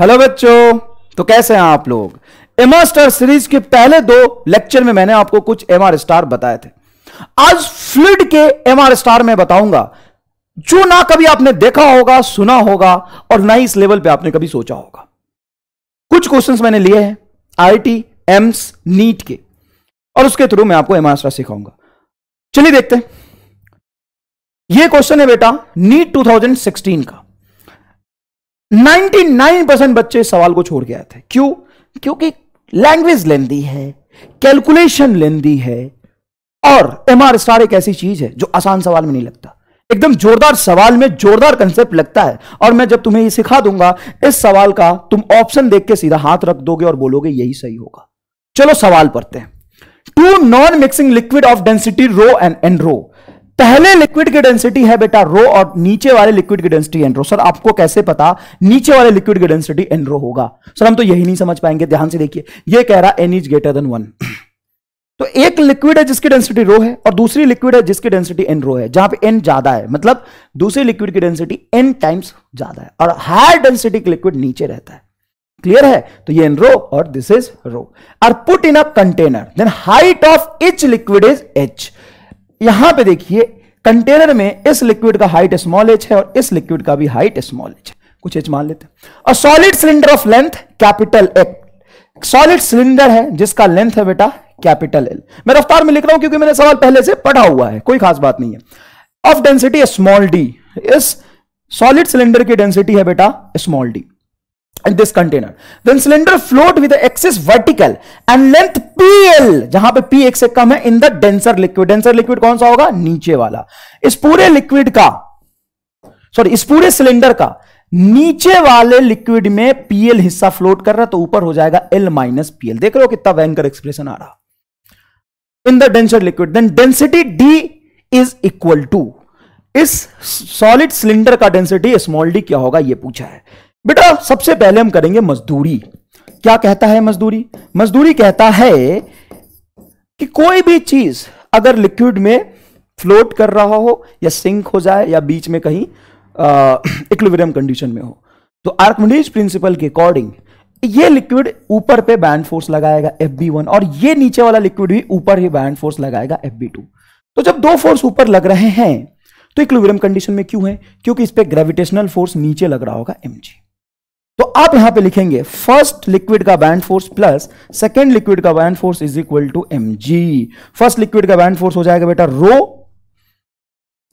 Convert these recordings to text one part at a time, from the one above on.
Hello बच्चों तो कैसे हैं आप लोग एमआर स्टार सीरीज के पहले दो लेक्चर में मैंने आपको कुछ एमआर स्टार बताए थे आज फ्लिड के एमआर स्टार में बताऊंगा जो ना कभी आपने देखा होगा सुना होगा और ना ही इस लेवल पे आपने कभी सोचा होगा कुछ क्वेश्चंस मैंने लिए हैं आईटी एम्स नीट के और उसके थ्रू मैं आपको एमआर स्टार सिखाऊंगा चलिए देखते हैं यह क्वेश्चन है बेटा नीट टू का 99 बच्चे सवाल को छोड़ गया थे क्यों क्योंकि लैंग्वेज लेंदी है कैलकुलेशन लेंदी है और एम आर स्टार एक ऐसी चीज है जो आसान सवाल में नहीं लगता एकदम जोरदार सवाल में जोरदार कंसेप्ट लगता है और मैं जब तुम्हें ये सिखा दूंगा इस सवाल का तुम ऑप्शन देख के सीधा हाथ रख दोगे और बोलोगे यही सही होगा चलो सवाल पढ़ते हैं two non mixing liquid of density rho and and rho पहले लिक्विड की डेंसिटी है बेटा रो और नीचे वाले लिक्विड की डेंसिटी एनरो सर आपको कैसे पता नीचे वाले लिक्विड की डेंसिटी एनरो होगा सर हम तो यही नहीं समझ पाएंगे ध्यान से देखिए ये कह रहा n is greater than one तो एक लिक्विड है जिसकी डेंसिटी रो है और दूसरी लिक्विड है जिसकी डेंसिटी एन रो है जहां पे एन ज्यादा है मतलब दूसरी लिक्विड की डेंसिटी एन टाइम्स ज्यादा है और हायर डेंसिटी की लिक्विड नीचे रहता है क्लियर है तो ये एन रो और दिस इज रो और put in a container then height of each liquid is H यहां पे देखिए कंटेनर में इस लिक्विड का हाइट स्मॉल एच है और इस लिक्विड का भी हाइट स्मॉल एच है कुछ एच मान लेते हैं और solid cylinder of length capital F solid cylinder है जिसका लेंथ है बेटा कैपिटल एल मैं रफ्तार में लिख रहा हूं क्योंकि मैंने सवाल पहले से पढ़ा हुआ है कोई खास बात नहीं है ऑफ डेंसिटी स्मॉल डी इस सॉलिड सिलेंडर की डेंसिटी है बेटा small d in this container then cylinder float with the axis vertical and length pl जहां पे p एक से कम है in the denser liquid denser liquid कौन सा होगा नीचे वाला इस पूरे लिक्विड का सॉरी इस पूरे सिलेंडर का नीचे वाले लिक्विड में पीएल हिस्सा फ्लोट कर रहा तो ऊपर हो जाएगा एल माइनस पीएल देख रहे हो कितना भयंकर एक्सप्रेशन आ रहा in the denser liquid then density d is equal to इस सॉलिड सिलेंडर का डेंसिटी स्मॉल डी क्या होगा यह पूछा है बेटा सबसे पहले हम करेंगे मजदूरी क्या कहता है मजदूरी मजदूरी कहता है कि कोई भी चीज अगर लिक्विड में फ्लोट कर रहा हो या सिंक हो जाए या बीच में कहीं इक्विबरियम कंडीशन में हो तो आर्कमिडीज प्रिंसिपल के अकॉर्डिंग ये लिक्विड ऊपर पे बैंड फोर्स लगाएगा एफ बी वन और ये नीचे वाला लिक्विड भी ऊपर ही बैंड फोर्स लगाएगा एफ बी टू तो जब दो फोर्स ऊपर लग रहे हैं तो इक्विबरियम कंडीशन में क्यों है क्योंकि इस पर ग्रेविटेशनल फोर्स नीचे लग रहा होगा एम जी तो आप यहां पे लिखेंगे फर्स्ट लिक्विड का band force plus second liquid का band force is equal to M first liquid का बैंड फोर्स हो जाएगा बेटा रो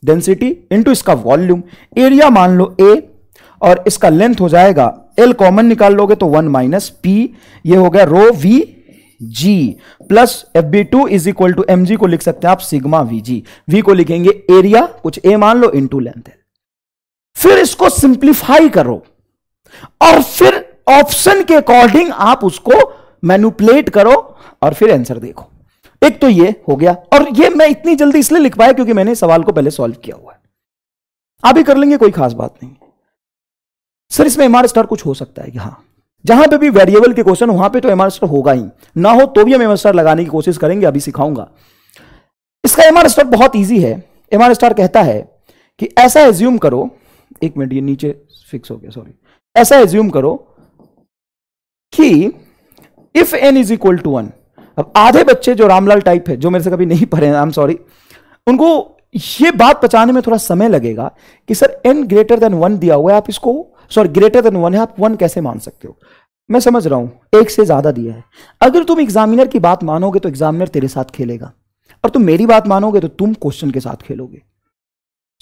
डेंसिटी इंटू इसका वॉल्यूम एरिया मान लो ए और इसका लेंथ हो जाएगा एल कॉमन निकाल लोगे तो वन माइनस पी ये हो गया rho V G plus F B two is equal to M G को लिख सकते हैं आप सिग्मा वी जी वी को लिखेंगे एरिया कुछ ए मान लो इनटू लेंथ फिर इसको सिंप्लीफाई करो और फिर ऑप्शन के अकॉर्डिंग आप उसको मैनुपलेट करो और फिर आंसर देखो एक तो ये हो गया और ये मैं इतनी जल्दी इसलिए लिख पाया क्योंकि मैंने सवाल को पहले सॉल्व किया हुआ है आप भी कर लेंगे कोई खास बात नहीं सर इसमें एमआर स्टार कुछ हो सकता है कि हाँ जहां पे भी वेरिएबल के क्वेश्चन वहां पे तो एमआर स्टार होगा ही ना हो तो भी हम एमआर स्टार लगाने की कोशिश करेंगे अभी सिखाऊंगा इसका एमआर स्टार बहुत ईजी है एमआर स्टार कहता है कि ऐसा एज्यूम करो एक मिनट ये नीचे फिक्स हो गया सॉरी ऐसा एज्यूम करो कि if n is equal to one अब आधे बच्चे जो रामलाल टाइप है जो मेरे से कभी नहीं पढ़े आई एम सॉरी उनको ये बात बचाने में थोड़ा समय लगेगा कि sir n greater than one दिया हुआ है आप इसको सॉरी ग्रेटर देन वन है आप वन कैसे मान सकते हो मैं समझ रहा हूं एक से ज्यादा दिया है अगर तुम एग्जामिनर की बात मानोगे तो एग्जामिनर तेरे साथ खेलेगा और तुम मेरी बात मानोगे तो तुम क्वेश्चन के साथ खेलोगे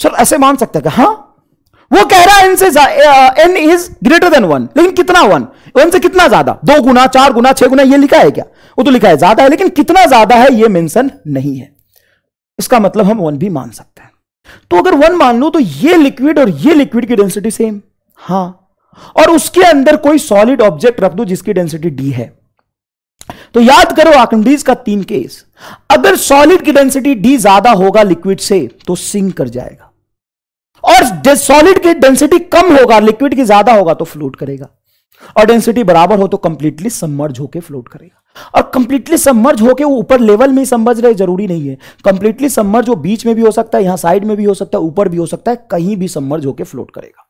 सर ऐसे मान सकते हैं हाँ वो कह रहा है इनसे n is greater than one लेकिन कितना वन वन से कितना ज्यादा दो गुना चार गुना छह गुना ये लिखा है क्या वो तो लिखा है ज्यादा है लेकिन कितना ज्यादा है ये मेंशन नहीं है इसका मतलब हम वन भी मान सकते हैं तो अगर वन मान लो तो ये लिक्विड और ये लिक्विड की डेंसिटी सेम हां और उसके अंदर कोई सॉलिड ऑब्जेक्ट रख दो जिसकी डेंसिटी डी है तो याद करो आकंडीज का तीन केस अगर सॉलिड की डेंसिटी डी ज्यादा होगा लिक्विड से तो सिंक कर जाएगा और सॉलिड की डेंसिटी कम होगा लिक्विड की ज्यादा होगा तो फ्लोट करेगा और डेंसिटी बराबर हो तो कंप्लीटली सम्मर्ज होकर फ्लोट करेगा और कंप्लीटली सम्मर्ज होकर ऊपर लेवल में ही रहे जरूरी नहीं है कंप्लीटली सम्मर्ज वो बीच में भी हो सकता है यहां साइड में भी हो सकता है ऊपर भी हो सकता है कहीं भी सम्मर्ज होकर फ्लोट करेगा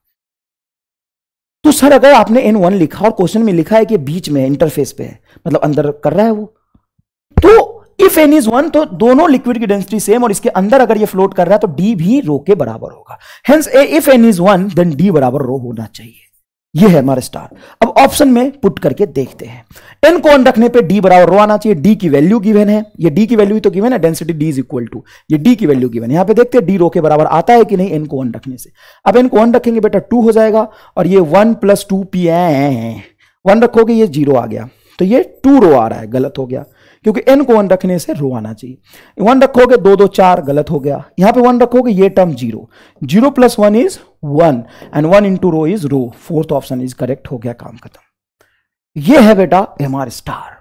तो सर अगर आपने एन वन लिखा और क्वेश्चन में लिखा है कि बीच में इंटरफेस पे है मतलब अंदर कर रहा है वो तो इफ एन इज वन तो दोनों लिक्विड की डेंसिटी सेम और इसके अंदर अगर ये फ्लोट कर रहा है तो डी भी रो के बराबर होगा hence A if n is one then d बराबर रो होना चाहिए ये है हमारा स्टार अब ऑप्शन में पुट करके देखते हैं एन को ऑन रखने पे डी बराबर रो आना चाहिए डी की वैल्यू गिवन है ये डी की वैल्यू तो गिवन है density d is equal to ये डी की वैल्यू गिवन है यहां पे देखते हैं डी रो के बराबर आता है कि नहीं एन को ऑन रखने से अब एन को ऑन रखेंगे बेटा टू हो जाएगा और ये one plus two P A one रखोगे ये जीरो आ गया तो ये टू रो आ रहा है गलत हो गया क्योंकि एन को वन रखने से रो आना चाहिए वन रखोगे दो दो चार गलत हो गया यहां पे वन रखोगे ये term zero zero plus one is one and one into rho is rho fourth option is correct हो गया काम खत्म ये है बेटा एम आर स्टार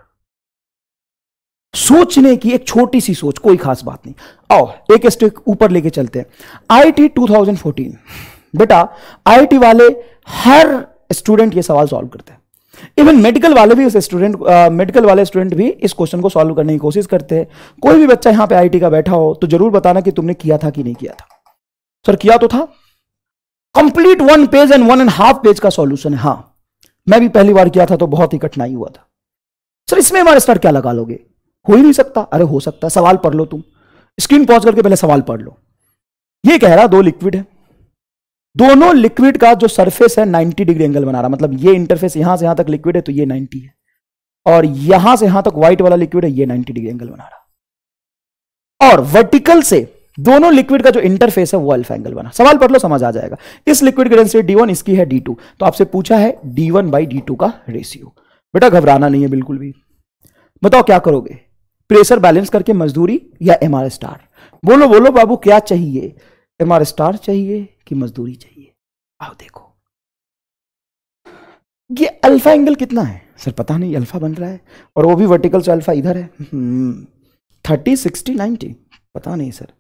सोचने की एक छोटी सी सोच कोई खास बात नहीं आओ एक स्टेप ऊपर लेके चलते हैं आईटी 2014 बेटा आईटी वाले हर स्टूडेंट ये सवाल सॉल्व करते हैं इवन मेडिकल वाले भी उस स्टूडेंट मेडिकल वाले स्टूडेंट भी इस क्वेश्चन को सॉल्व करने की कोशिश करते हैं कोई भी बच्चा यहां पे आईटी का बैठा हो तो जरूर बताना कि तुमने किया था कि नहीं किया था सर किया तो था complete one page and one and half page का सॉल्यूशन है हाँ मैं भी पहली बार किया था तो बहुत ही कठिनाई हुआ था सर इसमें हमारे स्टार क्या लगा लोगे हो ही नहीं सकता अरे हो सकता सवाल पढ़ लो तुम स्क्रीन पहुंच करके पहले सवाल पढ़ लो ये कह रहा दो लिक्विड है दोनों लिक्विड का जो सरफेस है 90 डिग्री एंगल बना रहा मतलब ये इंटरफेस यहां से यहां तक लिक्विड है तो ये 90 है और यहां से यहां तक व्हाइट वाला लिक्विड है ये 90 डिग्री एंगल बना रहा और वर्टिकल से दोनों लिक्विड का जो इंटरफेस है वो अल्फा एंगल बना सवाल पढ़ लो समझ आ जाएगा इस लिक्विड की डेंसिटी डी इसकी है डी तो आपसे पूछा है डी वन का रेशियो बेटा घबराना नहीं है बिल्कुल भी बताओ क्या करोगे प्रेशर बैलेंस करके मजदूरी या एम स्टार बोलो बोलो बाबू क्या चाहिए एम आर स्टार चाहिए कि मजदूरी चाहिए आओ देखो ये अल्फा एंगल कितना है सर पता नहीं अल्फा बन रहा है और वो भी वर्टिकल से अल्फा इधर है थर्टी सिक्सटी नाइनटी पता नहीं सर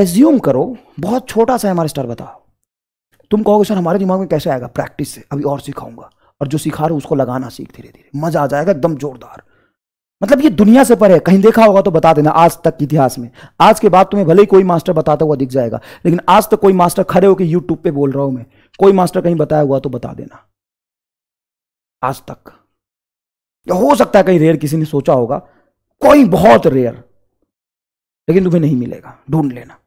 एज्यूम करो बहुत छोटा सा एम आर स्टार बताओ तुम कहोगे सर हमारे दिमाग में कैसे आएगा प्रैक्टिस से अभी और सिखाऊंगा और जो सिखा रहे उसको लगाना सीख धीरे धीरे मजा आ जाएगा एकदम जोरदार मतलब ये दुनिया से पर है कहीं देखा होगा तो बता देना आज तक इतिहास में आज के बाद तुम्हें भले ही कोई मास्टर बताता हुआ दिख जाएगा लेकिन आज तक कोई मास्टर खड़े होकर यूट्यूब पे बोल रहा हूं मैं कोई मास्टर कहीं बताया हुआ तो बता देना आज तक या हो सकता है कहीं रेयर किसी ने सोचा होगा कोई बहुत रेयर लेकिन तुम्हें नहीं मिलेगा ढूंढ लेना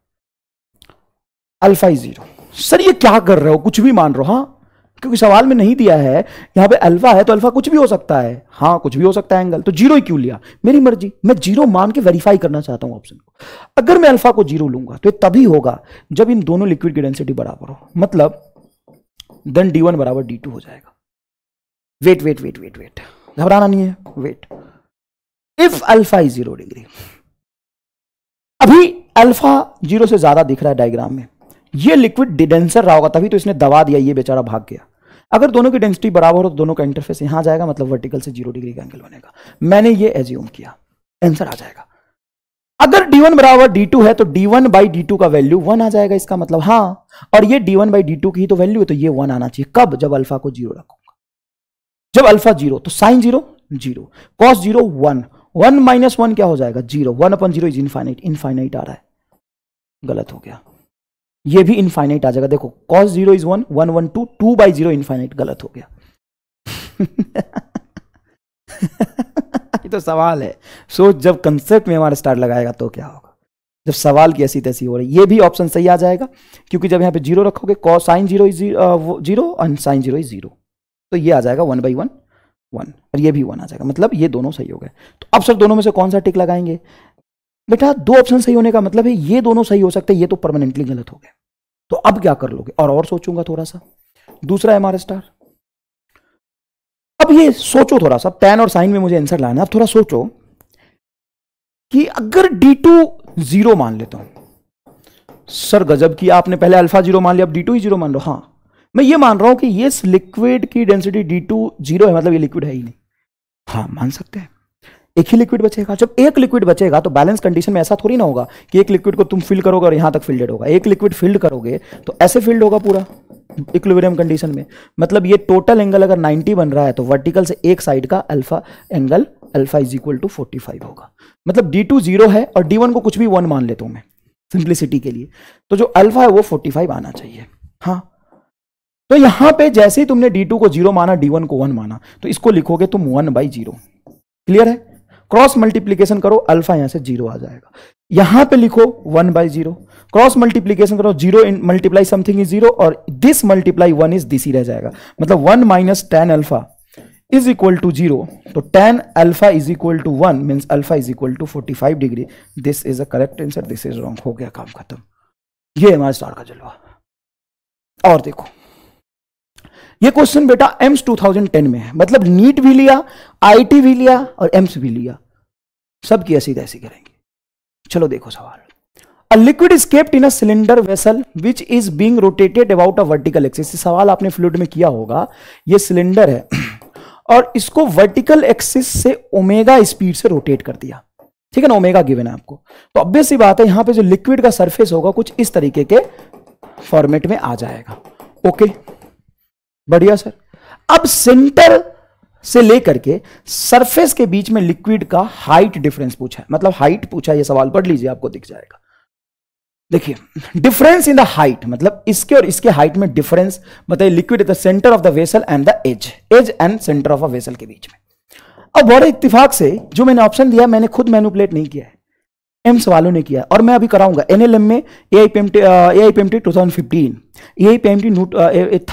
अल्फाई जीरो सर ये क्या कर रहे हो कुछ भी मान रहे हो हाँ क्योंकि सवाल में नहीं दिया है यहां पे अल्फा है तो अल्फा कुछ भी हो सकता है हाँ कुछ भी हो सकता है एंगल तो जीरो ही क्यों लिया मेरी मर्जी मैं जीरो मान के वेरीफाई करना चाहता हूं ऑप्शन को अगर मैं अल्फा को जीरो लूंगा तो तभी होगा जब इन दोनों लिक्विड की डेंसिटी बराबर हो मतलब देन डी वन बराबर डी टू हो जाएगा wait wait wait wait wait घबराना नहीं है wait if alpha is zero degree अभी अल्फा जीरो से ज्यादा दिख रहा है डायग्राम में ये लिक्विड डिडेंसर रहा होगा तभी तो इसने दबा दिया ये बेचारा भाग गया अगर दोनों की डेंसिटी बराबर हो तो दोनों का इंटरफेस यहां जाएगा मतलब वर्टिकल से जीरो डिग्री का एंगल बनेगा मैंने ये एज्यूम किया आंसर आ जाएगा अगर d1 बराबर d2 है तो d1 वन बाई डी का वैल्यू वन आ जाएगा इसका मतलब हाँ और ये d1 वन बाई डी की ही तो वैल्यू है तो ये वन आना चाहिए कब जब अल्फा को जीरो रखूंगा जब अल्फा जीरो तो sine zero zero cos zero one one minus one क्या हो जाएगा जीरो वन अपन जीरो इज इनफाइनाइट इनफाइनाइट आ रहा है गलत हो गया ये भी इनफाइनाइट आ जाएगा देखो cos zero is one one one two two by zero infinite गलत हो गया ये तो सवाल है सो so, जब कंसेप्ट में हमारा स्टार्ट लगाएगा तो क्या होगा जब सवाल की ऐसी तैसी हो रही है ये भी ऑप्शन सही आ जाएगा क्योंकि जब यहाँ पे जीरो रखोगे cos sine zero is zero and sine zero is zero तो ये आ जाएगा वन बाई वन वन और ये भी वन आ जाएगा मतलब ये दोनों सही हो गए तो अब सर दोनों में से कौन सा टिक लगाएंगे बेटा दो ऑप्शन सही होने का मतलब है ये दोनों सही हो सकते हैं ये तो परमानेंटली गलत हो गए तो अब क्या कर लोगे और और सोचूंगा थोड़ा सा दूसरा एम आर स्टार अब ये सोचो थोड़ा सा टेन और साइन में मुझे आंसर लाना अब थोड़ा सोचो कि अगर डी टू जीरो मान लेता हूं सर गजब की आपने पहले अल्फा जीरो मान लिया अब डी टू ही जीरो मान लो हां मैं ये मान रहा हूं कि ये लिक्विड की डेंसिटी डी टू जीरो है मतलब ये लिक्विड है ही नहीं हां मान सकते हैं एक ही लिक्विड बचेगा जब एक लिक्विड बचेगा तो बैलेंस कंडीशन में ऐसा थोड़ी ना होगा कि एक लिक्विड को तुम फिल करोगे और यहां तक फिल्डेड होगा एक लिक्विड फिल्ड करोगे तो ऐसे फिल्ड होगा पूरा इक्विलिब्रियम कंडीशन में मतलब ये टोटल एंगल अगर 90 बन रहा है तो वर्टिकल से एक साइड का alpha angle alpha is equal to forty होगा मतलब डी टू जीरो है और डी वन को कुछ भी वन मान लेता हूं मैं सिंप्लिसिटी के लिए तो जो अल्फा है वो 45 आना चाहिए हाँ तो यहां पे जैसे ही तुमने d2 को जीरो माना d1 को वन माना तो इसको लिखोगे तुम वन बाई जीरो क्लियर है क्रॉस मल्टीप्लीकेशन करो अल्फा यहां से जीरो आ जाएगा यहां पे लिखो one by zero cross multiplication करो zero multiply something is zero और this multiply one is this ही रह जाएगा मतलब one minus tan alpha is equal to zero तो tan alpha is equal to one means alpha is equal to forty five degree this is a correct answer this is wrong हो गया काम खत्म ये हमारे स्टार का जलवा और देखो ये क्वेश्चन बेटा एम्स 2010 में है मतलब नीट भी लिया आईटी भी लिया और एम्स भी लिया सब की ऐसी तैसी करेंगे चलो देखो सवाल a liquid is kept in a cylinder vessel which is being rotated about a vertical axis सवाल आपने फ्लूड में किया होगा ये सिलेंडर है और इसको वर्टिकल एक्सिस से ओमेगा स्पीड से रोटेट कर दिया ठीक है ना ओमेगा गिवन है आपको तो ऑब्वियस सी बात है यहां पे जो लिक्विड का सरफेस होगा कुछ इस तरीके के फॉर्मेट में आ जाएगा ओके okay. बढ़िया सर अब सेंटर से लेकर के सरफेस के बीच में लिक्विड का हाइट डिफरेंस पूछा है मतलब हाइट पूछा है ये सवाल पढ़ लीजिए आपको दिख जाएगा देखिए डिफरेंस इन द हाइट मतलब इसके और इसके हाइट में डिफरेंस बताइए liquid the centre of the vessel and the edge edge and centre of a vessel के बीच में अब बड़े इतफाक से जो मैंने ऑप्शन दिया मैंने खुद मैनुपलेट नहीं किया है एम्स वालों ने किया और मैं अभी कराऊंगा एनएलएम में A I P M T A I P M T two thousand fifteen A I P M T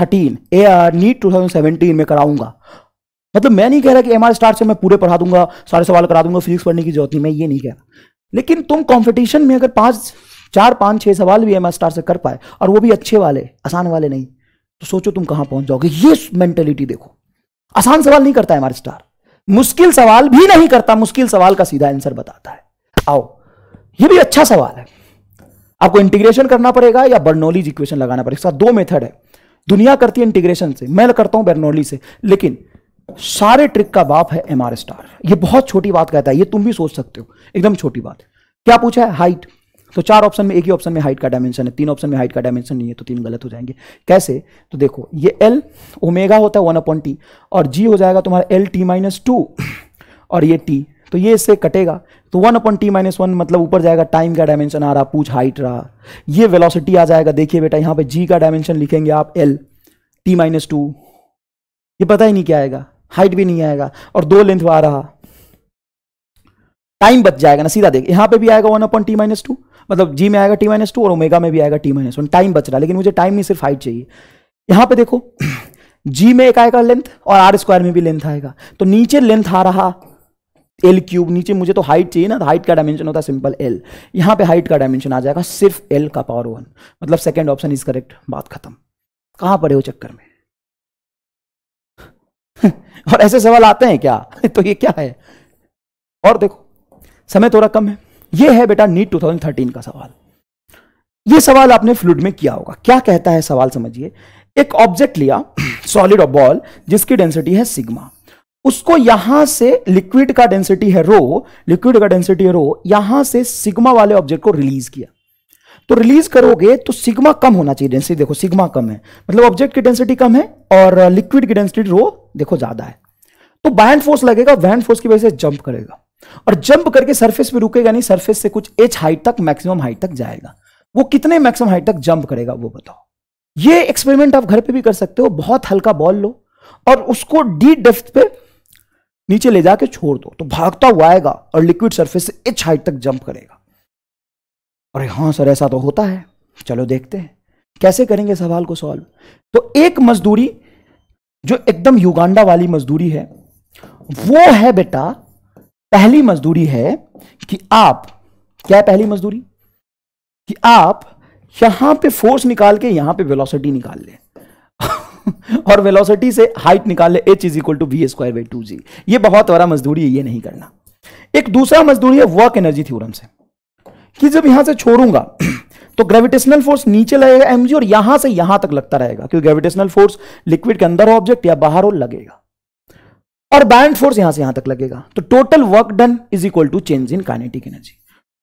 thirteen a NEET two thousand seventeen में कराऊंगा मतलब मैं नहीं कह रहा कि एम आर स्टार से मैं पूरे पढ़ा दूंगा सारे सवाल करा दूंगा फिजिक्स पढ़ने की जरूरत नहीं मैं ये नहीं कह रहा लेकिन तुम कॉम्पिटिशन में अगर पाँच चार पाँच छः सवाल भी एम आर स्टार से कर पाए और वो भी अच्छे वाले आसान वाले नहीं तो सोचो तुम कहाँ पहुँच जाओगे ये मैंटेलिटी देखो आसान सवाल नहीं करता एम आर स्टार मुश्किल सवाल भी नहीं करता मुश्किल सवाल का सीधा आंसर बताता है आओ ये भी अच्छा सवाल है आपको इंटीग्रेशन करना पड़ेगा या बर्नोलीज इक्वेशन लगाना पड़ेगा दो मेथड है दुनिया करती है इंटीग्रेशन से मैं करता हूं बर्नौली से लेकिन सारे ट्रिक का बाप है एमआर स्टार ये बहुत छोटी बात कहता है ये तुम भी सोच सकते हो एकदम छोटी बात क्या पूछा है हाइट तो चार ऑप्शन में एक ही ऑप्शन में हाइट का डायमेंशन है तीन ऑप्शन में हाइट का डायमेंशन नहीं है तो तीन गलत हो जाएंगे कैसे तो देखो ये एल ओमेगा होता है वन अपॉन टी और जी हो जाएगा तुम्हारा एल टी माइनस टू और ये टी तो ये इससे कटेगा तो वन अपन टी माइनस वन मतलब ऊपर जाएगा टाइम का डायमेंशन आ रहा पूछ हाइट रहा ये वेलोसिटी आ जाएगा देखिए बेटा यहाँ पे जी का डायमेंशन लिखेंगे आप एल टी माइनस टू ये पता ही नहीं क्या आएगा हाइट भी नहीं आएगा और दो लेंथ आ रहा टाइम बच जाएगा ना सीधा देख यहाँ पे भी आएगा वन अपन टी माइनस टू मतलब जी में आएगा टी माइनस टू और ओमेगा में भी आएगा टी माइनस वन टाइम बच रहा लेकिन मुझे टाइम नहीं सिर्फ हाइट चाहिए यहाँ पे देखो जी में एक आएगा लेंथ और आर स्क्वायर में भी लेंथ आएगा तो नीचे लेंथ आ रहा एल क्यूब नीचे मुझे तो हाइट चाहिए ना हाइट तो का डायमेंशन होता है सिंपल एल यहां पे हाइट का डायमेंशन आ जाएगा सिर्फ एल का पावर वन मतलब सेकेंड ऑप्शन इज करेक्ट बात खत्म कहां पड़े हो चक्कर में और ऐसे सवाल आते हैं क्या तो ये क्या है और देखो समय थोड़ा कम है ये है बेटा नीट टू का सवाल ये सवाल आपने फ्लूड में किया होगा क्या कहता है सवाल समझिए एक ऑब्जेक्ट लिया सॉलिड बॉल जिसकी डेंसिटी है सिग्मा उसको यहां से लिक्विड का डेंसिटी है रो लिक्विड का डेंसिटी है रो यहां से सिग्मा वाले ऑब्जेक्ट को रिलीज किया तो रिलीज करोगे तो सिग्मा कम होना चाहिए डेंसिटी देखो सिग्मा कम है मतलब ऑब्जेक्ट की डेंसिटी कम है और लिक्विड uh, की डेंसिटी रो देखो ज्यादा है तो बैंड फोर्स लगेगा बैंड फोर्स की वजह से जंप करेगा और जंप करके सरफेस पे रुकेगा नहीं सरफेस से कुछ एच हाइट तक मैक्सिमम हाइट तक जाएगा वो कितने मैक्सिमम हाइट तक जंप करेगा वो बताओ ये एक्सपेरिमेंट आप घर पे भी कर सकते हो बहुत हल्का बॉल लो और उसको डी डेफ्थ पे नीचे ले जाके छोड़ दो तो भागता हुआ आएगा और लिक्विड सरफेस से इच हाइट तक जंप करेगा अरे हाँ सर ऐसा तो होता है चलो देखते हैं कैसे करेंगे सवाल को सॉल्व तो एक मजदूरी जो एकदम युगांडा वाली मजदूरी है वो है बेटा पहली मजदूरी है कि आप क्या पहली मजदूरी कि आप यहां पे फोर्स निकाल के यहां पे वेलोसिटी निकाल लें और वेलोसिटी से हाइट निकाल ले h is equal to v square by two g ये बहुत बड़ा मजदूरी है ये नहीं करना एक दूसरा मजदूरी है वर्क एनर्जी थ्योरम से कि जब यहां से छोड़ूंगा तो ग्रेविटेशनल फोर्स नीचे लगेगा एमजी और यहां से यहां तक लगता रहेगा क्योंकि ग्रेविटेशनल फोर्स लिक्विड के अंदर हो ऑब्जेक्ट या बाहर हो लगेगा और बैंड फोर्स यहां से यहां तक लगेगा तो total work done is equal to change in kinetic energy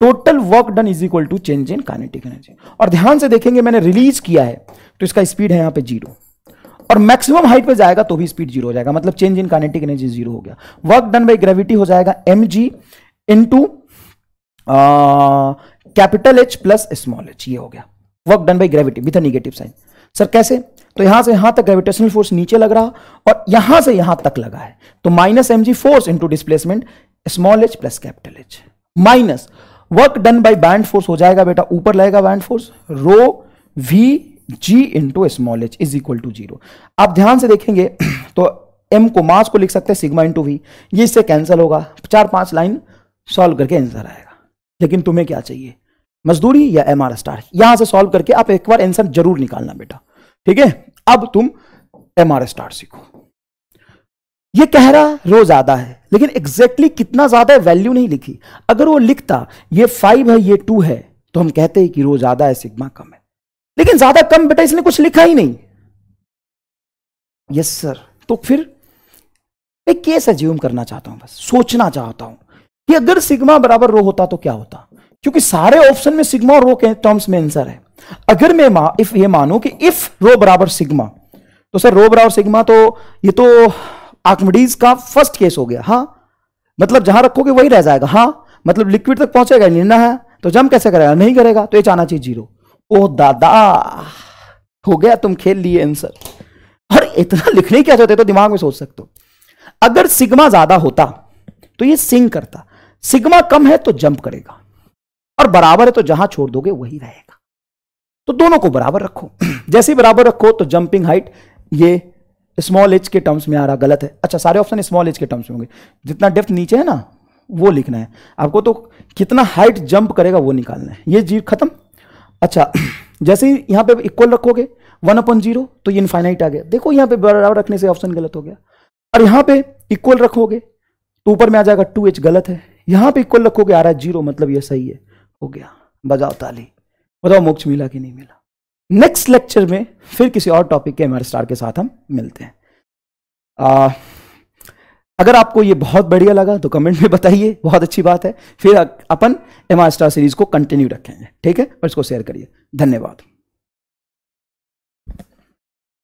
total work done is equal to change in kinetic energy और ध्यान से देखेंगे मैंने रिलीज किया है तो इसका स्पीड है यहां पे जीरो और मैक्सिमम हाइट पे जाएगा तो भी स्पीड जीरो हो जाएगा मतलब change in kinetic energy zero हो गया वर्क डन बाई ग्रेविटी हो जाएगा m g into capital H plus small h ये हो गया work done by gravity with a sign sir कैसे तो यहां से यहां तक ग्रेविटेशनल फोर्स नीचे लग रहा और यहां से यहां तक लगा है तो minus m g force into displacement small h plus capital H minus work done by band force हो जाएगा बेटा ऊपर लगेगा band force rho V g into small h is equal to zero आप ध्यान से देखेंगे तो एम को मास को लिख सकते हैं सिग्मा इंटू वी ये इससे कैंसिल होगा चार पांच लाइन सॉल्व करके आंसर आएगा लेकिन तुम्हें क्या चाहिए मजदूरी या एम आर स्टार यहां से सॉल्व करके आप एक बार आंसर जरूर निकालना बेटा ठीक है अब तुम एम आर स्टार सीखो ये कह रहा रो ज्यादा है लेकिन एग्जैक्टली exactly कितना ज्यादा है वैल्यू नहीं लिखी अगर वो लिखता ये फाइव है ये टू है तो हम कहते हैं कि रो ज्यादा है सिग्मा कम है लेकिन ज्यादा कम बेटा इसने कुछ लिखा ही नहीं यस सर तो फिर मैं केस एज्यूम करना चाहता हूं बस सोचना चाहता हूं कि अगर सिग्मा बराबर रो होता तो क्या होता क्योंकि सारे ऑप्शन में सिग्मा और रो के टर्म्स में आंसर है अगर मैं मा, इफ ये मानो कि इफ रो बराबर सिग्मा तो सर रो बराबर सिग्मा तो ये तो आकमडीज का फर्स्ट केस हो गया हाँ मतलब जहां रखोगे वही रह जाएगा हाँ मतलब लिक्विड तक पहुंचेगा निर्णय ना है तो जम कैसे करेगा नहीं करेगा तो ये जाना चाहिए जीरो ओ दादा हो गया तुम खेल लिए आंसर और इतना लिखने क्या चाहते तो दिमाग में सोच सकते हो अगर सिग्मा ज्यादा होता तो ये सिंग करता सिग्मा कम है तो जंप करेगा और बराबर है तो जहां छोड़ दोगे वही रहेगा तो दोनों को बराबर रखो जैसे बराबर रखो तो जंपिंग हाइट ये स्मॉल एज के टर्म्स में आ रहा गलत है अच्छा सारे ऑप्शन स्मॉल एज के टर्म्स में होंगे जितना डेप्थ नीचे है ना वो लिखना है आपको तो कितना हाइट जंप करेगा वो निकालना है ये जीव खत्म अच्छा जैसे ही यहाँ पे इक्वल रखोगे वन अपॉन जीरो तो ये इनफाइनाइट आ गया देखो यहाँ पे बराबर रखने से ऑप्शन गलत हो गया और यहाँ पे इक्वल रखोगे तो ऊपर में आ जाएगा टू एच गलत है यहाँ पे इक्वल रखोगे आ रहा है जीरो मतलब ये सही है हो गया बजाओ ताली बताओ मोक्ष मिला कि नहीं मिला नेक्स्ट लेक्चर में फिर किसी और टॉपिक के एम स्टार के साथ हम मिलते हैं आ, अगर आपको ये बहुत बढ़िया लगा तो कमेंट में बताइए बहुत अच्छी बात है फिर अपन एम स्टार सीरीज को कंटिन्यू रखेंगे ठीक है और इसको शेयर करिए धन्यवाद